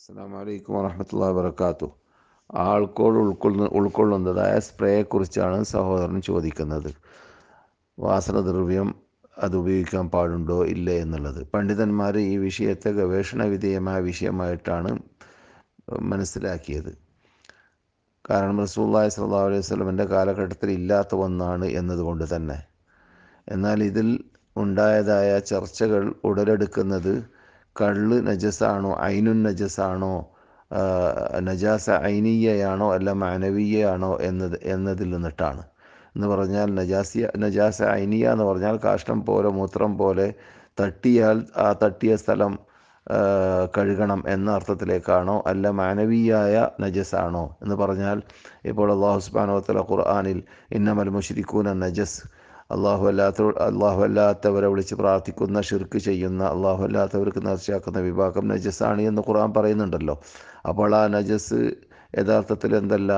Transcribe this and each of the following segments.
അസ്സാം വലൈക്കും വറഹമത്തല്ലാ വബർക്കാത്തു ആൾക്കോൾ ഉൾക്കൊള്ളുന്ന ഉൾക്കൊള്ളുന്നതായ സ്പ്രേയെക്കുറിച്ചാണ് സഹോദരൻ ചോദിക്കുന്നത് വാസനദ്രവ്യം അത് ഉപയോഗിക്കാൻ പാടുണ്ടോ ഇല്ല എന്നുള്ളത് പണ്ഡിതന്മാർ ഈ വിഷയത്തെ ഗവേഷണ വിധേയമായ വിഷയമായിട്ടാണ് മനസ്സിലാക്കിയത് കാരണം റസൂല്ലായ് സല്ലാ അലൈഹി സ്വലമിൻ്റെ കാലഘട്ടത്തിൽ ഇല്ലാത്ത ഒന്നാണ് എന്നതുകൊണ്ട് തന്നെ എന്നാൽ ഇതിൽ ഉണ്ടായതായ ചർച്ചകൾ ഉടലെടുക്കുന്നത് കള്ള് നജസാണോ ഐനുൻ നജസാണോ നജാസ ഐനീയയാണോ അല്ല മാനവീയയാണോ എന്നത് എന്നതിൽ നിന്നിട്ടാണ് എന്ന് പറഞ്ഞാൽ നജാസിയ നജാസ ഐനീയ എന്ന് പറഞ്ഞാൽ കാഷ്ടം പോലെ മൂത്രം പോലെ തട്ടിയാൽ ആ തട്ടിയ സ്ഥലം കഴുകണം എന്ന അർത്ഥത്തിലേക്കാണോ അല്ല മാനവീയായ നജസാണോ എന്ന് പറഞ്ഞാൽ ഇപ്പോൾ വത്തല ഖുർആാനിൽ ഇന്നമൽ മുഷിരിക്കൂന നജസ് അള്ളാഹു അല്ലാത്തവർ അള്ളാഹു അല്ലാത്തവരെ വിളിച്ച് പ്രാർത്ഥിക്കുന്ന ഷിർക്ക് ചെയ്യുന്ന അള്ളാഹു അല്ലാത്തവർക്ക് നേർച്ചയാക്കുന്ന വിഭാഗം നജസ്സാണ് എന്ന് ഖുർആൻ പറയുന്നുണ്ടല്ലോ അപ്പോൾ ആ നജസ് യഥാർത്ഥത്തിൽ എന്തല്ല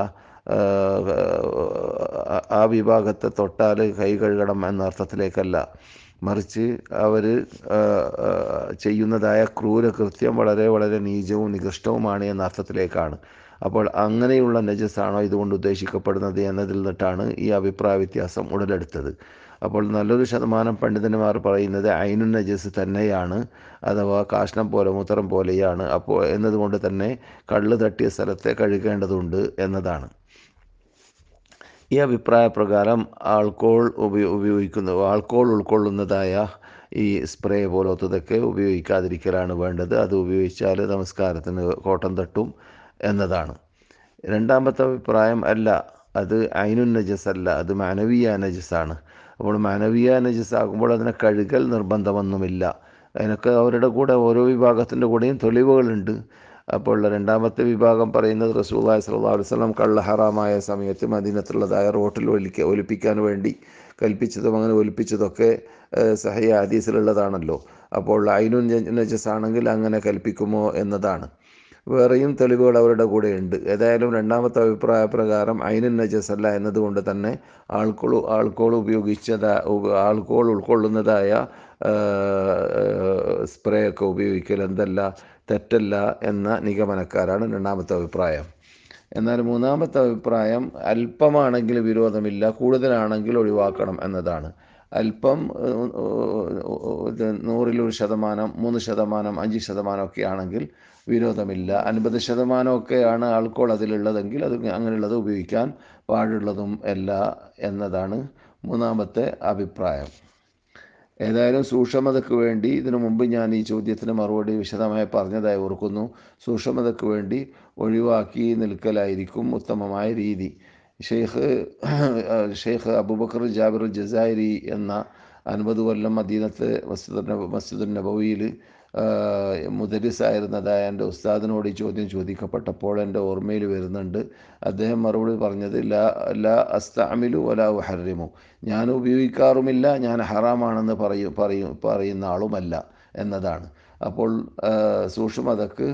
ആ വിഭാഗത്തെ തൊട്ടാൽ കൈ കഴുകണം എന്ന അർത്ഥത്തിലേക്കല്ല മറിച്ച് അവർ ചെയ്യുന്നതായ ക്രൂരകൃത്യം വളരെ വളരെ നീചവും നികൃഷ്ടവുമാണ് എന്ന അർത്ഥത്തിലേക്കാണ് അപ്പോൾ അങ്ങനെയുള്ള നജസ്സാണോ ഇതുകൊണ്ട് ഉദ്ദേശിക്കപ്പെടുന്നത് എന്നതിൽ നിന്നിട്ടാണ് ഈ അഭിപ്രായ വ്യത്യാസം ഉടലെടുത്തത് അപ്പോൾ നല്ലൊരു ശതമാനം പണ്ഡിതന്മാർ പറയുന്നത് അയിനു നജസ് തന്നെയാണ് അഥവാ കാഷ്ണം പോലെ മൂത്രം പോലെയാണ് അപ്പോൾ എന്നതുകൊണ്ട് തന്നെ കള്ള് തട്ടിയ സ്ഥലത്തെ കഴുകേണ്ടതുണ്ട് എന്നതാണ് ഈ അഭിപ്രായ പ്രകാരം ആൾക്കോൾ ഉപയോ ഉപയോഗിക്കുന്ന ആൾക്കോൾ ഉൾക്കൊള്ളുന്നതായ ഈ സ്പ്രേ പോലത്തതൊക്കെ ഉപയോഗിക്കാതിരിക്കലാണ് വേണ്ടത് അത് ഉപയോഗിച്ചാൽ നമസ്കാരത്തിന് കോട്ടം തട്ടും എന്നതാണ് രണ്ടാമത്തെ അഭിപ്രായം അല്ല അത് അയിനു നജസ് അല്ല അത് മാനവീയ നജസ്സാണ് അപ്പോൾ മാനവീയ നജസ് ആകുമ്പോൾ അതിനെ കഴുകൽ നിർബന്ധമൊന്നുമില്ല അതിനൊക്കെ അവരുടെ കൂടെ ഓരോ വിഭാഗത്തിൻ്റെ കൂടെയും തെളിവുകളുണ്ട് അപ്പോൾ രണ്ടാമത്തെ വിഭാഗം പറയുന്നത് റസൂല്ലാ സല്ലാ വസ്ലം കള്ളഹറാമായ സമയത്ത് മദീനത്തുള്ളതായ റോട്ടിൽ ഒലിക്ക ഒലിപ്പിക്കാൻ വേണ്ടി കൽപ്പിച്ചതും അങ്ങനെ ഒലിപ്പിച്ചതൊക്കെ സഹയ ഹദീസിലുള്ളതാണല്ലോ അപ്പോൾ അയിനു നജസ് ആണെങ്കിൽ അങ്ങനെ കൽപ്പിക്കുമോ എന്നതാണ് വേറെയും തെളിവുകൾ അവരുടെ കൂടെ ഉണ്ട് ഏതായാലും രണ്ടാമത്തെ അഭിപ്രായ പ്രകാരം നജസ് നജസല്ല എന്നതുകൊണ്ട് തന്നെ ആൾക്കോൾ ആൾക്കോൾ ഉപയോഗിച്ചത ആൾക്കോൾ ഉൾക്കൊള്ളുന്നതായ സ്പ്രേ ഒക്കെ ഉപയോഗിക്കൽ എന്തല്ല തെറ്റല്ല എന്ന നിഗമനക്കാരാണ് രണ്ടാമത്തെ അഭിപ്രായം എന്നാൽ മൂന്നാമത്തെ അഭിപ്രായം അല്പമാണെങ്കിൽ വിരോധമില്ല കൂടുതലാണെങ്കിൽ ഒഴിവാക്കണം എന്നതാണ് അല്പം ഇത് നൂറിലൊരു ശതമാനം മൂന്ന് ശതമാനം അഞ്ച് ശതമാനം ഒക്കെ ആണെങ്കിൽ വിരോധമില്ല അൻപത് ശതമാനമൊക്കെയാണ് ആൾക്കോൾ അതിലുള്ളതെങ്കിൽ അത് അങ്ങനെയുള്ളത് ഉപയോഗിക്കാൻ പാടുള്ളതും അല്ല എന്നതാണ് മൂന്നാമത്തെ അഭിപ്രായം ഏതായാലും സൂക്ഷ്മതയ്ക്ക് വേണ്ടി ഇതിനു മുമ്പ് ഞാൻ ഈ ചോദ്യത്തിന് മറുപടി വിശദമായി പറഞ്ഞതായി ഓർക്കുന്നു സൂക്ഷ്മതയ്ക്ക് വേണ്ടി ഒഴിവാക്കി നിൽക്കലായിരിക്കും ഉത്തമമായ രീതി ഷെയ്ഖ് ഷെയ്ഖ് അബൂബക്കർ ജാബിർ ജസായിരി എന്ന അൻപത് കൊല്ലം മദീനത്ത് മസ്ജിദ് മസ്ജിദ് നബവിയിൽ മുദരിസായിരുന്നതായ എൻ്റെ ഉസ്താദിനോട് ഈ ചോദ്യം ചോദിക്കപ്പെട്ടപ്പോൾ എൻ്റെ ഓർമ്മയിൽ വരുന്നുണ്ട് അദ്ദേഹം മറുപടി പറഞ്ഞത് ലാ ലാ അസ്താമിലു വലാ ഹറിമു ഞാൻ ഉപയോഗിക്കാറുമില്ല ഞാൻ ഹറാമാണെന്ന് പറയും പറയും പറയുന്ന ആളുമല്ല എന്നതാണ് അപ്പോൾ സൂക്ഷ്മതക്ക്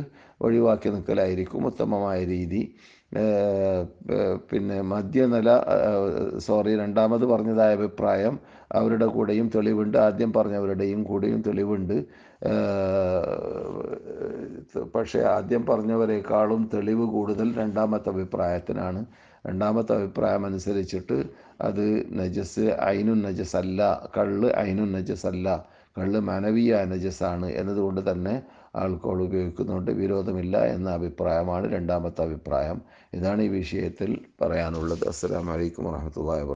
ഒഴിവാക്കി നിൽക്കലായിരിക്കും ഉത്തമമായ രീതി പിന്നെ മധ്യനില സോറി രണ്ടാമത് പറഞ്ഞതായ അഭിപ്രായം അവരുടെ കൂടെയും തെളിവുണ്ട് ആദ്യം പറഞ്ഞവരുടെയും കൂടെയും തെളിവുണ്ട് പക്ഷേ ആദ്യം പറഞ്ഞവരെക്കാളും തെളിവ് കൂടുതൽ രണ്ടാമത്തെ അഭിപ്രായത്തിനാണ് രണ്ടാമത്തെ അഭിപ്രായം അനുസരിച്ചിട്ട് അത് നജസ് അയിനും നജസ് അല്ല കള്ള് അയിനും നജസ് അല്ല കള്ള് മാനവീയ അനജസാണ് എന്നതുകൊണ്ട് തന്നെ ആൾക്കോൾ ഉപയോഗിക്കുന്നതുകൊണ്ട് വിരോധമില്ല എന്ന അഭിപ്രായമാണ് രണ്ടാമത്തെ അഭിപ്രായം ഇതാണ് ഈ വിഷയത്തിൽ പറയാനുള്ളത് അസ്സാം വലൈക്കും വാഹമത്തല്ലാ